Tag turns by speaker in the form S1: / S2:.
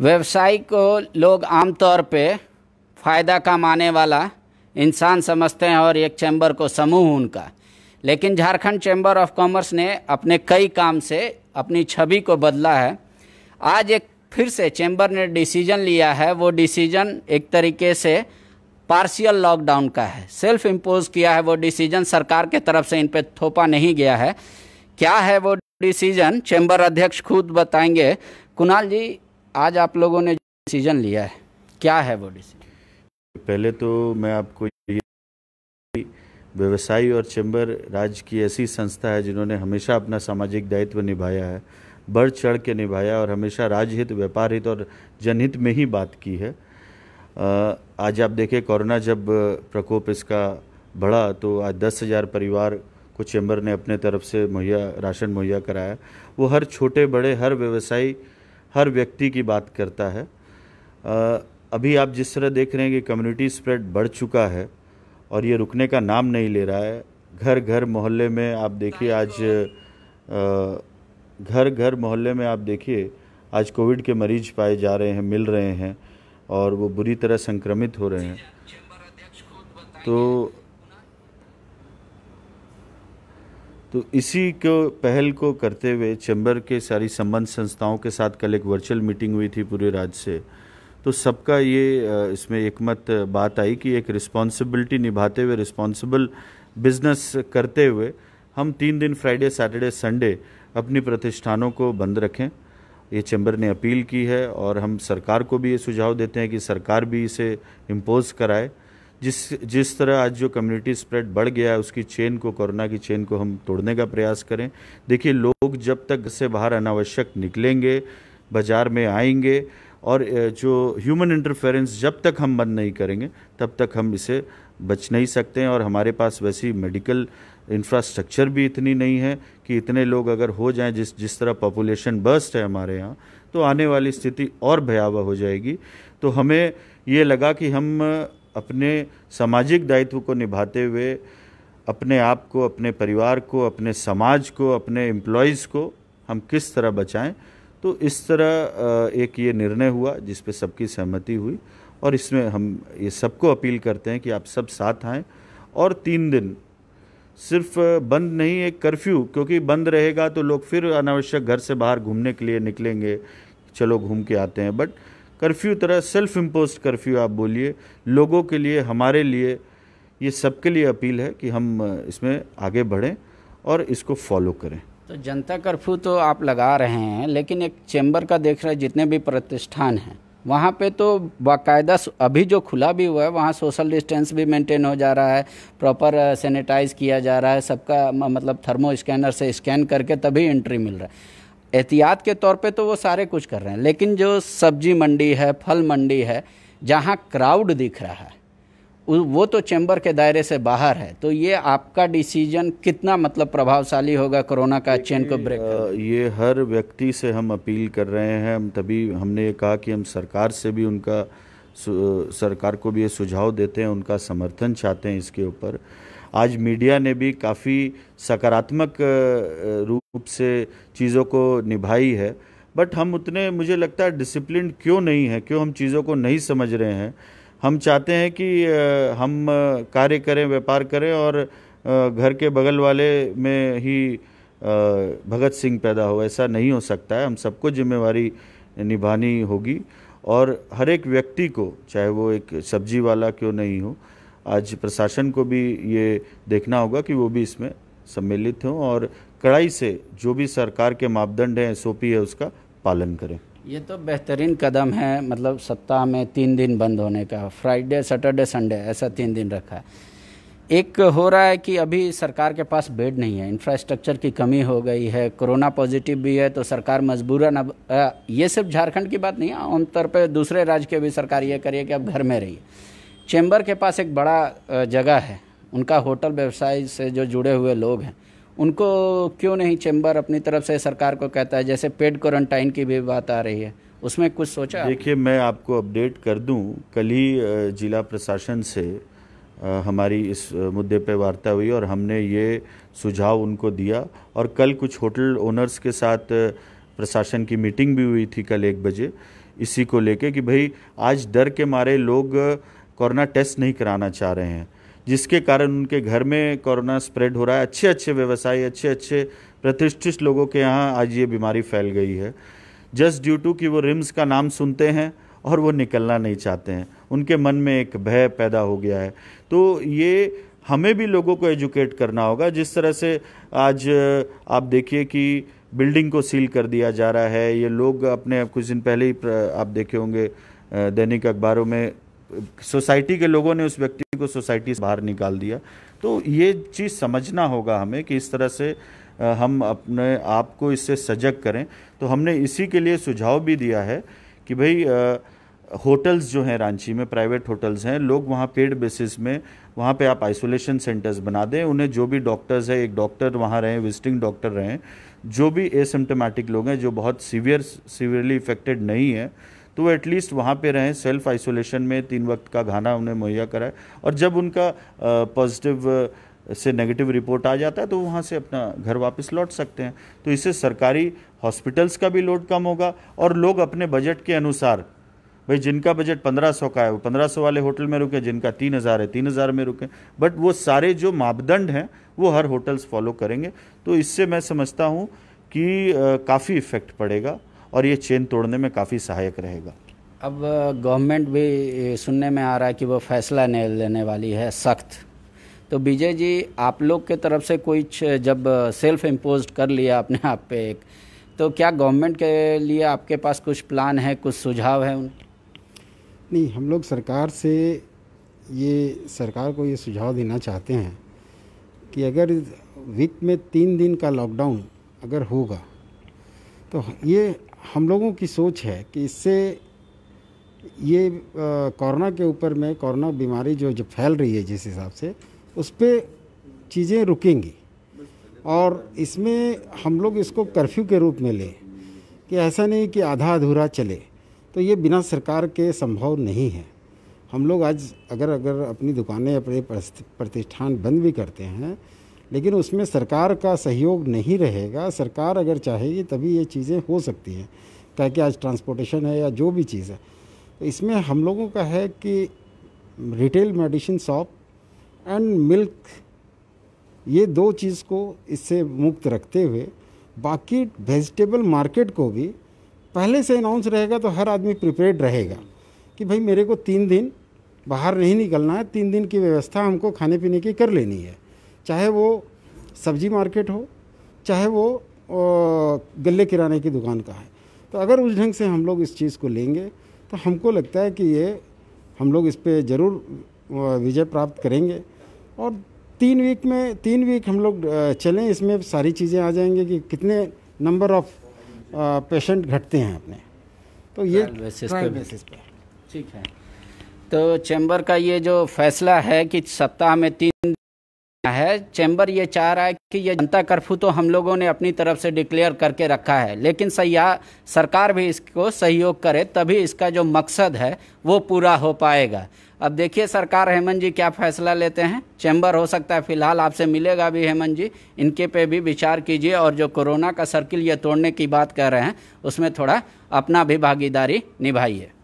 S1: व्यवसाय को लोग आमतौर पे फ़ायदा कमाने वाला इंसान समझते हैं और एक चैम्बर को समूह उनका लेकिन झारखंड चैम्बर ऑफ कॉमर्स ने अपने कई काम से अपनी छवि को बदला है आज एक फिर से चैम्बर ने डिसीजन लिया है वो डिसीजन एक तरीके से पार्शियल लॉकडाउन का है सेल्फ इम्पोज किया है वो डिसीजन सरकार के तरफ से इन पर थोपा नहीं गया है क्या है वो डिसीजन चैम्बर अध्यक्ष खुद बताएंगे कुणाल जी आज आप लोगों ने डिसीजन लिया है क्या है वो डिसीजन
S2: पहले तो मैं आपको ये व्यवसायी और चैम्बर राज्य की ऐसी संस्था है जिन्होंने हमेशा अपना सामाजिक दायित्व निभाया है बढ़ चढ़ के निभाया और हमेशा राजहित व्यापार हित और जनहित में ही बात की है आज आप देखें कोरोना जब प्रकोप इसका बढ़ा तो आज दस हज़ार परिवार को चैम्बर ने अपने तरफ से मुहैया राशन मुहैया कराया वो हर छोटे बड़े हर व्यवसायी हर व्यक्ति की बात करता है अभी आप जिस तरह देख रहे हैं कि कम्युनिटी स्प्रेड बढ़ चुका है और ये रुकने का नाम नहीं ले रहा है घर घर मोहल्ले में आप देखिए आज घर घर मोहल्ले में आप देखिए आज कोविड के मरीज पाए जा रहे हैं मिल रहे हैं और वो बुरी तरह संक्रमित हो रहे हैं तो तो इसी को पहल को करते हुए चैम्बर के सारी संबंध संस्थाओं के साथ कल एक वर्चुअल मीटिंग हुई थी पूरे राज्य से तो सबका ये इसमें एकमत बात आई कि एक रिस्पॉन्सिबिलिटी निभाते हुए रिस्पॉन्सिबल बिजनेस करते हुए हम तीन दिन फ्राइडे सैटरडे संडे अपनी प्रतिष्ठानों को बंद रखें ये चैम्बर ने अपील की है और हम सरकार को भी ये सुझाव देते हैं कि सरकार भी इसे इम्पोज़ कराए जिस जिस तरह आज जो कम्युनिटी स्प्रेड बढ़ गया है उसकी चेन को कोरोना की चेन को हम तोड़ने का प्रयास करें देखिए लोग जब तक से बाहर अनावश्यक निकलेंगे बाज़ार में आएंगे और जो ह्यूमन इंटरफेरेंस जब तक हम बंद नहीं करेंगे तब तक हम इसे बच नहीं सकते हैं और हमारे पास वैसी मेडिकल इंफ्रास्ट्रक्चर भी इतनी नहीं है कि इतने लोग अगर हो जाएं जिस जिस तरह पॉपुलेशन बर्स्ट है हमारे यहाँ तो आने वाली स्थिति और भयावह हो जाएगी तो हमें ये लगा कि हम अपने सामाजिक दायित्व को निभाते हुए अपने आप को अपने परिवार को अपने समाज को अपने एम्प्लॉयज़ को हम किस तरह बचाएं तो इस तरह एक ये निर्णय हुआ जिस पे सबकी सहमति हुई और इसमें हम ये सबको अपील करते हैं कि आप सब साथ आएँ और तीन दिन सिर्फ बंद नहीं एक कर्फ्यू क्योंकि बंद रहेगा तो लोग फिर अनावश्यक घर से बाहर घूमने के लिए निकलेंगे चलो घूम के आते हैं बट कर्फ्यू तरह सेल्फ इम्पोज कर्फ्यू आप बोलिए लोगों के लिए हमारे लिए ये सबके लिए अपील है कि हम इसमें आगे बढ़ें और इसको फॉलो करें
S1: तो जनता कर्फ्यू तो आप लगा रहे हैं लेकिन एक चैम्बर का देख रहे जितने भी प्रतिष्ठान हैं वहाँ पे तो बाकायदा अभी जो खुला भी हुआ है वहाँ सोशल डिस्टेंस भी मेंटेन हो जा रहा है प्रॉपर सैनिटाइज किया जा रहा है सबका मतलब थर्मो स्कैनर से स्कैन करके तभी एंट्री मिल रहा है एहतियात के तौर पे तो वो सारे कुछ कर रहे हैं लेकिन जो सब्जी मंडी है फल मंडी है जहाँ क्राउड दिख रहा है वो तो चैम्बर के दायरे से बाहर
S2: है तो ये आपका डिसीजन कितना मतलब प्रभावशाली होगा कोरोना का चेन को ब्रेक ये हर व्यक्ति से हम अपील कर रहे हैं हम तभी हमने ये कहा कि हम सरकार से भी उनका सरकार को भी ये सुझाव देते हैं उनका समर्थन चाहते हैं इसके ऊपर आज मीडिया ने भी काफ़ी सकारात्मक रूप से चीज़ों को निभाई है बट हम उतने मुझे लगता है डिसिप्लिन क्यों नहीं है क्यों हम चीज़ों को नहीं समझ रहे हैं हम चाहते हैं कि हम कार्य करें व्यापार करें और घर के बगल वाले में ही भगत सिंह पैदा हो ऐसा नहीं हो सकता है हम सबको जिम्मेवारी निभानी होगी और हर एक व्यक्ति को चाहे वो एक सब्जी वाला क्यों नहीं हो आज प्रशासन को भी ये देखना होगा कि वो भी इसमें सम्मिलित हों और कड़ाई से जो भी सरकार के मापदंड हैं एस है उसका पालन करें
S1: ये तो बेहतरीन कदम है मतलब सप्ताह में तीन दिन बंद होने का फ्राइडे सैटरडे संडे ऐसा तीन दिन रखा है एक हो रहा है कि अभी सरकार के पास बेड नहीं है इंफ्रास्ट्रक्चर की कमी हो गई है कोरोना पॉजिटिव भी है तो सरकार मजबूरन अब ये सिर्फ झारखंड की बात नहीं है आमतौर पर दूसरे राज्य के भी सरकार ये करिए कि आप घर में रहिए चैम्बर के पास एक बड़ा जगह है उनका होटल व्यवसाय से जो जुड़े हुए लोग हैं उनको क्यों नहीं चैम्बर अपनी तरफ से सरकार को कहता है जैसे पेड क्वारंटाइन की भी बात आ रही है
S2: उसमें कुछ सोचा देखिए मैं आपको अपडेट कर दूं कल ही जिला प्रशासन से हमारी इस मुद्दे पर वार्ता हुई और हमने ये सुझाव उनको दिया और कल कुछ होटल ओनर्स के साथ प्रशासन की मीटिंग भी हुई थी कल एक बजे इसी को लेके कि भाई आज डर के मारे लोग कोरोना टेस्ट नहीं कराना चाह रहे हैं जिसके कारण उनके घर में कोरोना स्प्रेड हो रहा है अच्छे अच्छे व्यवसायी अच्छे अच्छे प्रतिष्ठित लोगों के यहाँ आज ये बीमारी फैल गई है जस्ट ड्यू टू कि वो रिम्स का नाम सुनते हैं और वो निकलना नहीं चाहते हैं उनके मन में एक भय पैदा हो गया है तो ये हमें भी लोगों को एजुकेट करना होगा जिस तरह से आज आप देखिए कि बिल्डिंग को सील कर दिया जा रहा है ये लोग अपने कुछ दिन पहले ही आप देखे होंगे दैनिक अखबारों में सोसाइटी के लोगों ने उस व्यक्ति को सोसाइटी से बाहर निकाल दिया तो ये चीज़ समझना होगा हमें कि इस तरह से हम अपने आप को इससे सजग करें तो हमने इसी के लिए सुझाव भी दिया है कि भाई होटल्स जो हैं रांची में प्राइवेट होटल्स हैं लोग वहाँ पेड बेसिस में वहाँ पे आप आइसोलेशन सेंटर्स बना दें उन्हें जो भी डॉक्टर्स हैं एक डॉक्टर वहाँ रहें विजिटिंग डॉक्टर रहें जो भी एसिम्टोमेटिक लोग हैं जो बहुत सीवियर सीवियरली इफेक्टेड नहीं है तो वो एटलीस्ट वहाँ पे रहें सेल्फ आइसोलेशन में तीन वक्त का खाना उन्हें मुहैया कराए और जब उनका पॉजिटिव से नेगेटिव रिपोर्ट आ जाता है तो वहाँ से अपना घर वापस लौट सकते हैं तो इससे सरकारी हॉस्पिटल्स का भी लोड कम होगा और लोग अपने बजट के अनुसार भाई जिनका बजट पंद्रह सौ का है वो पंद्रह सौ वाले होटल में रुकें जिनका तीन हज़ार है तीन हज़ार में रुकें बट वो सारे जो मापदंड हैं वो हर होटल्स फॉलो करेंगे तो इससे मैं समझता हूँ कि काफ़ी इफ़ेक्ट पड़ेगा और ये चेन तोड़ने में काफ़ी सहायक रहेगा
S1: अब गवर्नमेंट भी सुनने में आ रहा है कि वो फैसला नहीं लेने वाली है सख्त तो विजय जी आप लोग के तरफ से कोई जब सेल्फ इम्पोज कर लिया अपने आप पे एक तो क्या गवर्नमेंट के लिए आपके पास कुछ प्लान है कुछ सुझाव है उन
S3: नहीं हम लोग सरकार से ये सरकार को ये सुझाव देना चाहते हैं कि अगर वीक में तीन दिन का लॉकडाउन अगर होगा तो ये हम लोगों की सोच है कि इससे ये कोरोना के ऊपर में कोरोना बीमारी जो जो फैल रही है जिस हिसाब से उस पर चीज़ें रुकेंगी और इसमें हम लोग इसको कर्फ्यू के रूप में लें कि ऐसा नहीं कि आधा अधूरा चले तो ये बिना सरकार के संभव नहीं है हम लोग आज अगर अगर अपनी दुकानें अपने प्रतिष्ठान बंद भी करते हैं लेकिन उसमें सरकार का सहयोग नहीं रहेगा सरकार अगर चाहेगी तभी ये चीज़ें हो सकती हैं क्या कि आज ट्रांसपोर्टेशन है या जो भी चीज़ है तो इसमें हम लोगों का है कि retail medicine shop and milk ये दो चीज़ को इससे मुक्त रखते हुए बाकी वेजिटेबल मार्केट को भी पहले से अनाउंस रहेगा तो हर आदमी प्रिपेयर्ड रहेगा कि भाई मेरे को तीन दिन बाहर नहीं निकलना है तीन दिन की व्यवस्था हमको खाने पीने की कर लेनी है चाहे वो सब्जी मार्केट हो चाहे वो गले किराने की दुकान का है तो अगर उस ढंग से हम लोग इस चीज़ को लेंगे तो हमको लगता है कि ये हम लोग इस पर ज़रूर विजय प्राप्त करेंगे और तीन वीक में तीन वीक हम लोग चलें इसमें सारी चीज़ें आ जाएंगे कि कितने नंबर ऑफ पेशेंट घटते हैं अपने तो ये बेसिस
S1: पे ठीक है तो चैम्बर का ये जो फैसला है कि सप्ताह में तीन है चैम्बर ये चाह रहा है कि ये जनता कर्फ्यू तो हम लोगों ने अपनी तरफ से डिक्लेयर करके रखा है लेकिन सया सरकार भी इसको सहयोग करे तभी इसका जो मकसद है वो पूरा हो पाएगा अब देखिए सरकार हेमंत जी क्या फैसला लेते हैं चैम्बर हो सकता है फिलहाल आपसे मिलेगा भी हेमंत जी इनके पे भी विचार कीजिए और जो कोरोना का सर्किल ये तोड़ने की बात कर रहे हैं उसमें थोड़ा अपना भी भागीदारी निभाइए